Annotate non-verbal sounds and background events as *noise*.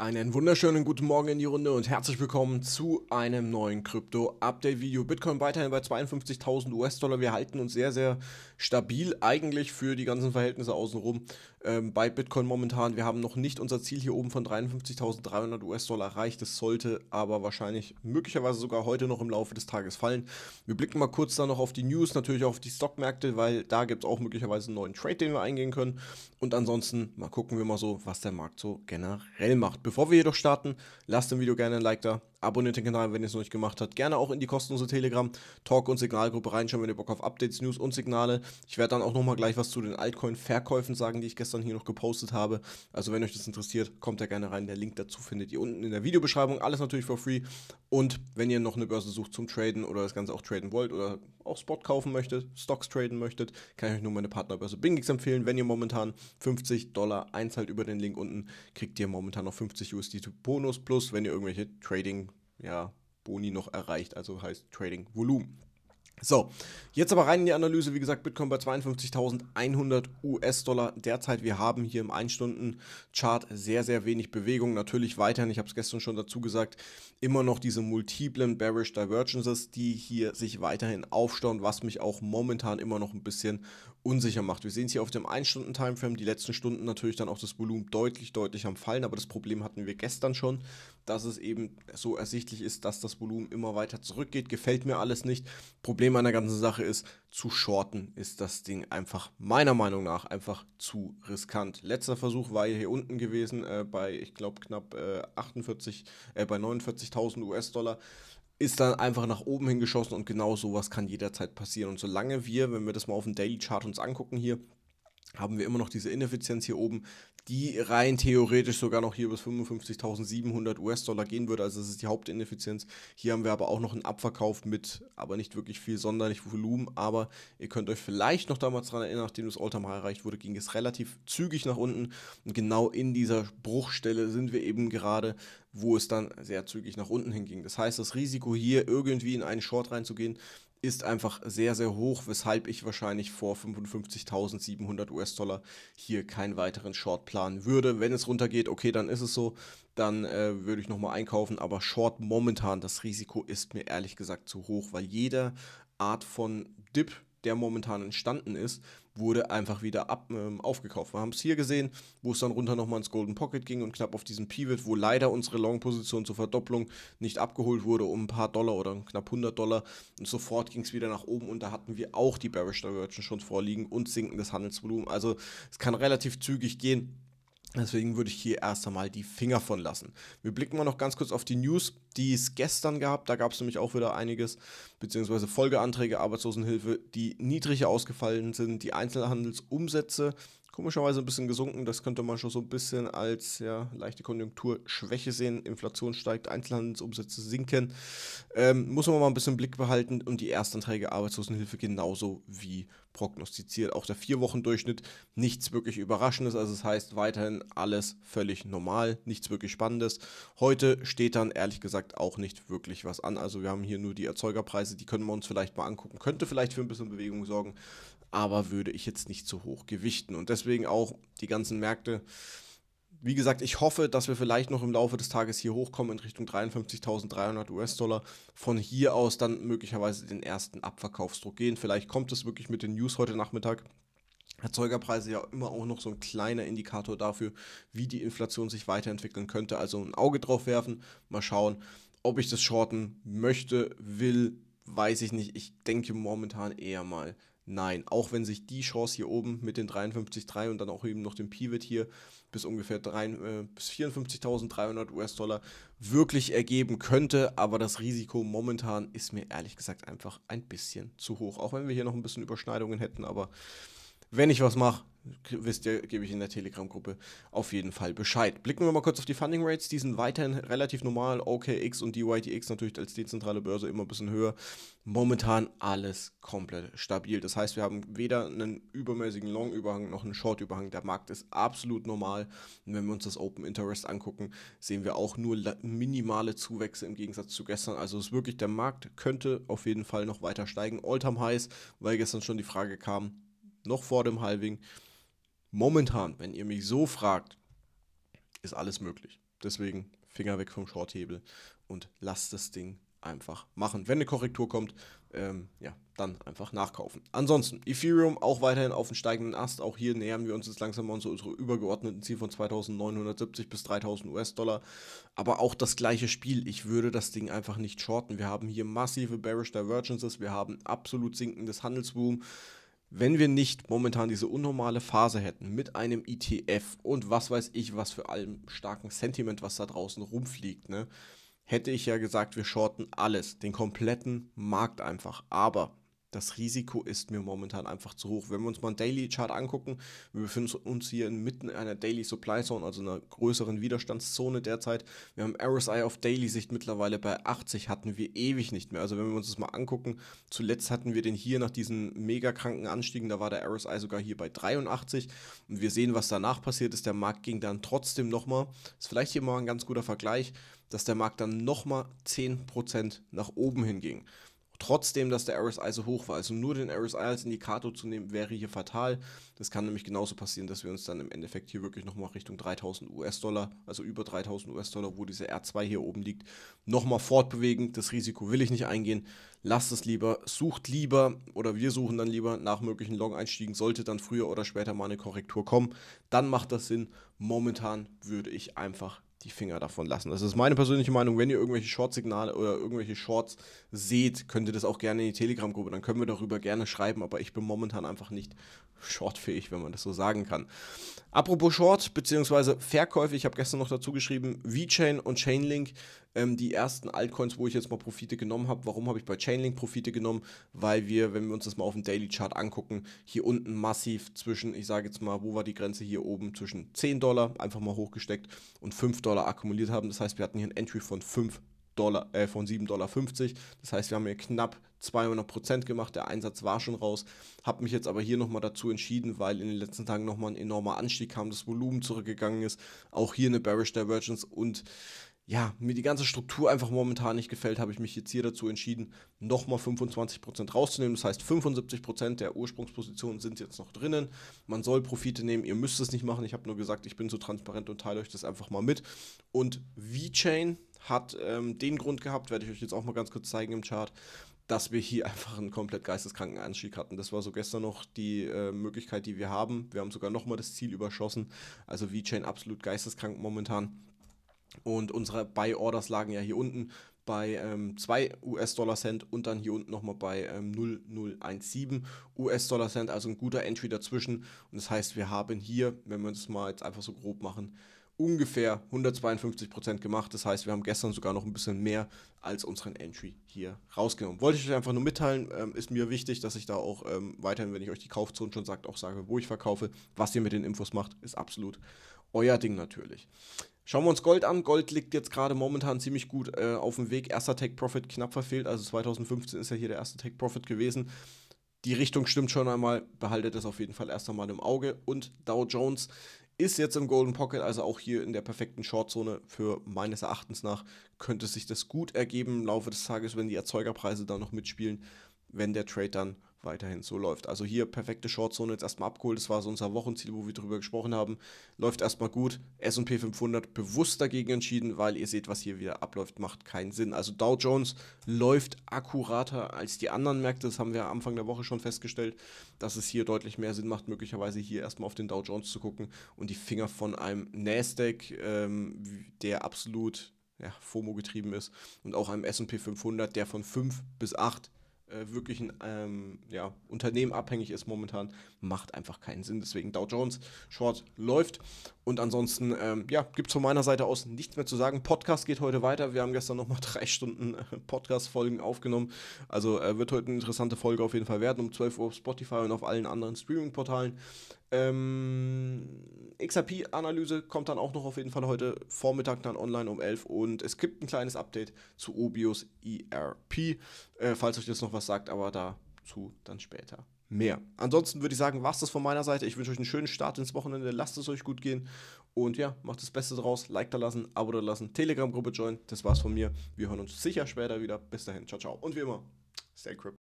Einen wunderschönen guten Morgen in die Runde und herzlich willkommen zu einem neuen Krypto-Update-Video. Bitcoin weiterhin bei 52.000 US-Dollar. Wir halten uns sehr, sehr stabil eigentlich für die ganzen Verhältnisse außenrum ähm, bei Bitcoin momentan. Wir haben noch nicht unser Ziel hier oben von 53.300 US-Dollar erreicht. Das sollte aber wahrscheinlich möglicherweise sogar heute noch im Laufe des Tages fallen. Wir blicken mal kurz dann noch auf die News, natürlich auch auf die Stockmärkte, weil da gibt es auch möglicherweise einen neuen Trade, den wir eingehen können. Und ansonsten mal gucken wir mal so, was der Markt so generell macht. Bevor wir jedoch starten, lasst dem Video gerne ein Like da, Abonniert den Kanal, wenn ihr es noch nicht gemacht habt. Gerne auch in die kostenlose Telegram, Talk- und Signalgruppe reinschauen, wenn ihr Bock auf Updates, News und Signale. Ich werde dann auch nochmal gleich was zu den Altcoin-Verkäufen sagen, die ich gestern hier noch gepostet habe. Also wenn euch das interessiert, kommt da gerne rein. Der Link dazu findet ihr unten in der Videobeschreibung. Alles natürlich for free. Und wenn ihr noch eine Börse sucht zum Traden oder das Ganze auch traden wollt oder auch Spot kaufen möchtet, Stocks traden möchtet, kann ich euch nur meine Partnerbörse Bingix empfehlen. Wenn ihr momentan 50 Dollar einzahlt über den Link unten, kriegt ihr momentan noch 50 USDT Bonus. Plus, wenn ihr irgendwelche Trading ja, Boni noch erreicht, also heißt Trading Volumen. So, jetzt aber rein in die Analyse. Wie gesagt, Bitcoin bei 52.100 US-Dollar derzeit. Wir haben hier im 1-Stunden-Chart sehr, sehr wenig Bewegung. Natürlich weiterhin, ich habe es gestern schon dazu gesagt, immer noch diese multiplen Bearish Divergences, die hier sich weiterhin aufstauen, was mich auch momentan immer noch ein bisschen unsicher macht. Wir sehen es hier auf dem 1-Stunden-Timeframe, die letzten Stunden natürlich dann auch das Volumen deutlich, deutlich am Fallen, aber das Problem hatten wir gestern schon, dass es eben so ersichtlich ist, dass das Volumen immer weiter zurückgeht, gefällt mir alles nicht. Problem an der ganzen Sache ist, zu shorten ist das Ding einfach meiner Meinung nach einfach zu riskant. Letzter Versuch war hier unten gewesen äh, bei, ich glaube, knapp äh, 48, äh, bei 49.000 US-Dollar ist dann einfach nach oben hingeschossen und genau sowas kann jederzeit passieren. Und solange wir, wenn wir das mal auf dem Daily Chart uns angucken hier, haben wir immer noch diese Ineffizienz hier oben, die rein theoretisch sogar noch hier bis 55.700 US-Dollar gehen würde. Also das ist die Hauptineffizienz. Hier haben wir aber auch noch einen Abverkauf mit, aber nicht wirklich viel sonderlich Volumen. Aber ihr könnt euch vielleicht noch damals daran erinnern, nachdem das Alltime High erreicht wurde, ging es relativ zügig nach unten. Und genau in dieser Bruchstelle sind wir eben gerade, wo es dann sehr zügig nach unten hinging. Das heißt, das Risiko hier irgendwie in einen Short reinzugehen, ist einfach sehr, sehr hoch, weshalb ich wahrscheinlich vor 55.700 US-Dollar hier keinen weiteren Short planen würde. Wenn es runtergeht, okay, dann ist es so, dann äh, würde ich nochmal einkaufen, aber Short momentan, das Risiko ist mir ehrlich gesagt zu hoch, weil jede Art von Dip, der momentan entstanden ist, wurde einfach wieder ab, ähm, aufgekauft. Wir haben es hier gesehen, wo es dann runter nochmal ins Golden Pocket ging und knapp auf diesen Pivot, wo leider unsere Long-Position zur Verdopplung nicht abgeholt wurde um ein paar Dollar oder knapp 100 Dollar. Und sofort ging es wieder nach oben und da hatten wir auch die Bearish Divergence schon vorliegen und sinkendes Handelsvolumen. Also es kann relativ zügig gehen Deswegen würde ich hier erst einmal die Finger von lassen. Wir blicken mal noch ganz kurz auf die News, die es gestern gab. Da gab es nämlich auch wieder einiges, beziehungsweise Folgeanträge Arbeitslosenhilfe, die niedriger ausgefallen sind, die Einzelhandelsumsätze komischerweise ein bisschen gesunken. Das könnte man schon so ein bisschen als ja, leichte Konjunkturschwäche sehen. Inflation steigt, Einzelhandelsumsätze sinken. Ähm, muss man mal ein bisschen Blick behalten und die Erstanträge Arbeitslosenhilfe genauso wie prognostiziert. Auch der Vier-Wochen-Durchschnitt nichts wirklich Überraschendes. Also, es das heißt weiterhin alles völlig normal, nichts wirklich Spannendes. Heute steht dann ehrlich gesagt auch nicht wirklich was an. Also, wir haben hier nur die Erzeugerpreise, die können wir uns vielleicht mal angucken. Könnte vielleicht für ein bisschen Bewegung sorgen aber würde ich jetzt nicht zu hoch gewichten. Und deswegen auch die ganzen Märkte. Wie gesagt, ich hoffe, dass wir vielleicht noch im Laufe des Tages hier hochkommen in Richtung 53.300 US-Dollar. Von hier aus dann möglicherweise den ersten Abverkaufsdruck gehen. Vielleicht kommt es wirklich mit den News heute Nachmittag. Erzeugerpreise ja immer auch noch so ein kleiner Indikator dafür, wie die Inflation sich weiterentwickeln könnte. Also ein Auge drauf werfen, mal schauen, ob ich das shorten möchte, will, weiß ich nicht. Ich denke momentan eher mal Nein, auch wenn sich die Chance hier oben mit den 53,3 und dann auch eben noch dem Pivot hier bis ungefähr äh, 54.300 US-Dollar wirklich ergeben könnte, aber das Risiko momentan ist mir ehrlich gesagt einfach ein bisschen zu hoch. Auch wenn wir hier noch ein bisschen Überschneidungen hätten, aber wenn ich was mache, wisst ihr, gebe ich in der Telegram-Gruppe auf jeden Fall Bescheid. Blicken wir mal kurz auf die Funding Rates. Die sind weiterhin relativ normal. OKX und DYDX natürlich als dezentrale Börse immer ein bisschen höher. Momentan alles komplett stabil. Das heißt, wir haben weder einen übermäßigen Long-Überhang noch einen Short-Überhang. Der Markt ist absolut normal. Und wenn wir uns das Open Interest angucken, sehen wir auch nur minimale Zuwächse im Gegensatz zu gestern. Also ist wirklich, der Markt könnte auf jeden Fall noch weiter steigen. All-Time-Highs, weil gestern schon die Frage kam, noch vor dem Halving momentan, wenn ihr mich so fragt, ist alles möglich. Deswegen Finger weg vom Shorthebel und lasst das Ding einfach machen. Wenn eine Korrektur kommt, ähm, ja, dann einfach nachkaufen. Ansonsten, Ethereum auch weiterhin auf dem steigenden Ast. Auch hier nähern wir uns jetzt langsam an zu unserem übergeordneten Ziel von 2970 bis 3000 US-Dollar. Aber auch das gleiche Spiel. Ich würde das Ding einfach nicht shorten. Wir haben hier massive Bearish Divergences. Wir haben absolut sinkendes Handelsboom wenn wir nicht momentan diese unnormale Phase hätten mit einem ETF und was weiß ich, was für allem starken Sentiment, was da draußen rumfliegt, ne, hätte ich ja gesagt, wir shorten alles, den kompletten Markt einfach. Aber das Risiko ist mir momentan einfach zu hoch. Wenn wir uns mal einen Daily Chart angucken, wir befinden uns hier inmitten einer Daily Supply Zone, also einer größeren Widerstandszone derzeit. Wir haben RSI auf Daily Sicht mittlerweile bei 80, hatten wir ewig nicht mehr. Also wenn wir uns das mal angucken, zuletzt hatten wir den hier nach diesen mega kranken Anstiegen, da war der RSI sogar hier bei 83 und wir sehen, was danach passiert ist. Der Markt ging dann trotzdem nochmal, ist vielleicht hier mal ein ganz guter Vergleich, dass der Markt dann nochmal 10% nach oben hinging trotzdem, dass der RSI so hoch war. Also nur den RSI als Indikator zu nehmen, wäre hier fatal. Das kann nämlich genauso passieren, dass wir uns dann im Endeffekt hier wirklich nochmal Richtung 3000 US-Dollar, also über 3000 US-Dollar, wo diese R2 hier oben liegt, nochmal fortbewegen. Das Risiko will ich nicht eingehen. Lasst es lieber, sucht lieber oder wir suchen dann lieber nach möglichen Long-Einstiegen. Sollte dann früher oder später mal eine Korrektur kommen, dann macht das Sinn. Momentan würde ich einfach die Finger davon lassen. Das ist meine persönliche Meinung. Wenn ihr irgendwelche Short-Signale oder irgendwelche Shorts seht, könnt ihr das auch gerne in die Telegram-Gruppe. Dann können wir darüber gerne schreiben. Aber ich bin momentan einfach nicht shortfähig, wenn man das so sagen kann. Apropos Short bzw. Verkäufe, ich habe gestern noch dazu geschrieben, VeChain und Chainlink ähm, die ersten Altcoins, wo ich jetzt mal Profite genommen habe. Warum habe ich bei Chainlink Profite genommen? Weil wir, wenn wir uns das mal auf dem Daily Chart angucken, hier unten massiv zwischen, ich sage jetzt mal, wo war die Grenze hier oben, zwischen 10 Dollar, einfach mal hochgesteckt, und 5 Dollar akkumuliert haben. Das heißt, wir hatten hier ein Entry von 5 Dollar, äh, von 7,50 Dollar. Das heißt, wir haben hier knapp 200 Prozent gemacht. Der Einsatz war schon raus. Habe mich jetzt aber hier nochmal dazu entschieden, weil in den letzten Tagen nochmal ein enormer Anstieg kam, das Volumen zurückgegangen ist. Auch hier eine Bearish Divergence und ja, mir die ganze Struktur einfach momentan nicht gefällt, habe ich mich jetzt hier dazu entschieden, nochmal 25% rauszunehmen. Das heißt, 75% der Ursprungspositionen sind jetzt noch drinnen. Man soll Profite nehmen, ihr müsst es nicht machen. Ich habe nur gesagt, ich bin so transparent und teile euch das einfach mal mit. Und VeChain hat ähm, den Grund gehabt, werde ich euch jetzt auch mal ganz kurz zeigen im Chart, dass wir hier *laughs* einfach einen komplett geisteskranken Anstieg hatten. Das war so gestern noch die äh, Möglichkeit, die wir haben. Wir haben sogar nochmal das Ziel überschossen. Also VeChain absolut geisteskrank momentan. Und unsere Buy-Orders lagen ja hier unten bei ähm, 2 US-Dollar-Cent und dann hier unten nochmal bei ähm, 0,017 US-Dollar-Cent, also ein guter Entry dazwischen. Und das heißt, wir haben hier, wenn wir das mal jetzt einfach so grob machen, ungefähr 152% gemacht. Das heißt, wir haben gestern sogar noch ein bisschen mehr als unseren Entry hier rausgenommen. Wollte ich euch einfach nur mitteilen, ähm, ist mir wichtig, dass ich da auch ähm, weiterhin, wenn ich euch die Kaufzone schon sagt, auch sage, wo ich verkaufe. Was ihr mit den Infos macht, ist absolut euer Ding natürlich. Schauen wir uns Gold an. Gold liegt jetzt gerade momentan ziemlich gut äh, auf dem Weg. Erster Take Profit knapp verfehlt, also 2015 ist ja hier der erste Take Profit gewesen. Die Richtung stimmt schon einmal, behaltet das auf jeden Fall erst einmal im Auge. Und Dow Jones ist jetzt im Golden Pocket, also auch hier in der perfekten Shortzone. Für meines Erachtens nach könnte sich das gut ergeben im Laufe des Tages, wenn die Erzeugerpreise da noch mitspielen, wenn der Trade dann weiterhin so läuft. Also hier perfekte Shortzone jetzt erstmal abgeholt. Das war so unser Wochenziel, wo wir drüber gesprochen haben. Läuft erstmal gut. SP 500 bewusst dagegen entschieden, weil ihr seht, was hier wieder abläuft, macht keinen Sinn. Also Dow Jones läuft akkurater als die anderen Märkte. Das haben wir Anfang der Woche schon festgestellt, dass es hier deutlich mehr Sinn macht, möglicherweise hier erstmal auf den Dow Jones zu gucken und die Finger von einem NASDAQ, ähm, der absolut ja, FOMO getrieben ist und auch einem SP 500, der von 5 bis 8 äh, wirklich ein ähm, ja, Unternehmen abhängig ist momentan, macht einfach keinen Sinn. Deswegen Dow Jones Short läuft und ansonsten, ähm, ja, gibt es von meiner Seite aus nichts mehr zu sagen. Podcast geht heute weiter. Wir haben gestern nochmal *laughs* drei Stunden äh, Podcast-Folgen aufgenommen. Also äh, wird heute eine interessante Folge auf jeden Fall werden. Um 12 Uhr auf Spotify und auf allen anderen Streaming-Portalen. Ähm, XRP-Analyse kommt dann auch noch auf jeden Fall heute Vormittag dann online um 11 und es gibt ein kleines Update zu Obios ERP, äh, falls euch das noch was sagt, aber dazu dann später mehr. Ansonsten würde ich sagen, war es das von meiner Seite. Ich wünsche euch einen schönen Start ins Wochenende. Lasst es euch gut gehen. Und ja, macht das Beste draus. Like da lassen, Abo da lassen, Telegram-Gruppe joinen. Das war's von mir. Wir hören uns sicher später wieder. Bis dahin. Ciao, ciao. Und wie immer, stay crypto.